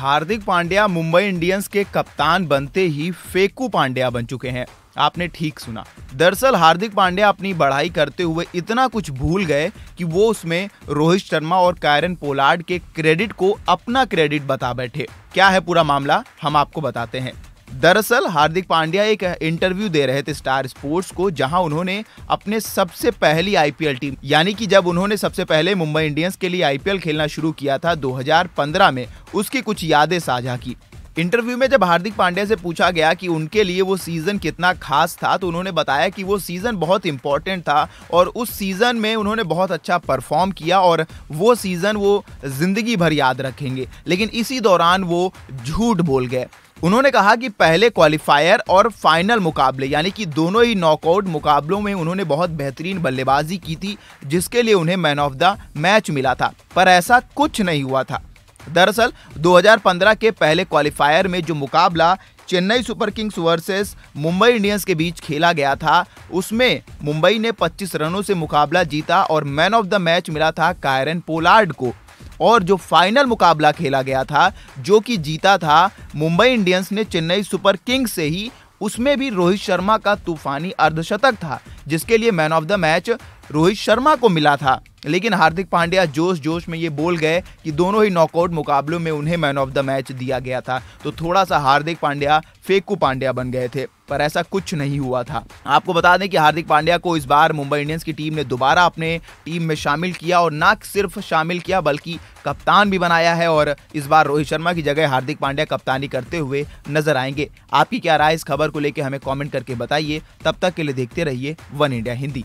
हार्दिक Pandya Mumbai Indians के कप्तान बनते ही फेकू पांड्या बन चुके हैं आपने ठीक सुना दरअसल हार्दिक पांड्या अपनी बढ़ाई करते हुए इतना कुछ भूल गए कि वो उसमें रोहित शर्मा और कायरन पोलार्ड के क्रेडिट को अपना क्रेडिट बता बैठे क्या है पूरा मामला हम आपको बताते हैं दरअसल हार्दिक पांड्या एक इंटरव्यू दे रहे थे स्टार स्पोर्ट्स को जहां उन्होंने अपने सबसे पहली आईपीएल टीम यानी कि जब उन्होंने सबसे पहले मुंबई इंडियंस के लिए आईपीएल खेलना शुरू किया था 2015 में उसकी कुछ यादें साझा की इंटरव्यू में जब हार्दिक पांड्या से पूछा गया कि उनके लिए वो सीज़न कितना खास था तो उन्होंने बताया कि वो सीज़न बहुत इंपॉर्टेंट था और उस सीज़न में उन्होंने बहुत अच्छा परफॉर्म किया और वो सीज़न वो ज़िंदगी भर याद रखेंगे लेकिन इसी दौरान वो झूठ बोल गए उन्होंने कहा कि पहले क्वालिफायर और फाइनल मुकाबले यानी कि दोनों ही नॉकआउट मुकाबलों में उन्होंने बहुत बेहतरीन बल्लेबाजी की थी जिसके लिए उन्हें मैन ऑफ द मैच मिला था पर ऐसा कुछ नहीं हुआ था दरअसल 2015 के पहले क्वालिफायर में जो मुकाबला Chennai Super Kings versus Mumbai Indians के बीच खेला गया था उसमें मुंबई ने 25 रनों से मुकाबला जीता और मैन ऑफ द मैच मिला था कायरन पोलार्ड को और जो फाइनल मुकाबला खेला गया था जो कि जीता था मुंबई इंडियंस ने चेन्नई सुपर किंग्स से ही उसमें भी रोहित शर्मा का तूफानी अर्धशतक था जिसके लिए man of the match Rohit Sharma को मिला था लेकिन हार्दिक पांड्या जोश जोश में ये बोल गए कि दोनों ही नॉकआउट मुकाबलों में उन्हें मैन ऑफ द मैच दिया गया था तो थोड़ा सा हार्दिक पांड्या फेकू पांड्या बन गए थे पर ऐसा कुछ नहीं हुआ था आपको बता दें कि हार्दिक पांड्या को इस बार मुंबई इंडियंस की टीम ने दोबारा अपने टीम में शामिल किया और ना सिर्फ शामिल किया बल्कि कप्तान भी बनाया है और इस बार रोहित शर्मा की जगह हार्दिक पांड्या कप्तानी करते हुए नजर आएंगे आपकी क्या राय इस खबर को लेकर हमें कॉमेंट करके बताइए तब तक के लिए देखते रहिए वन इंडिया हिंदी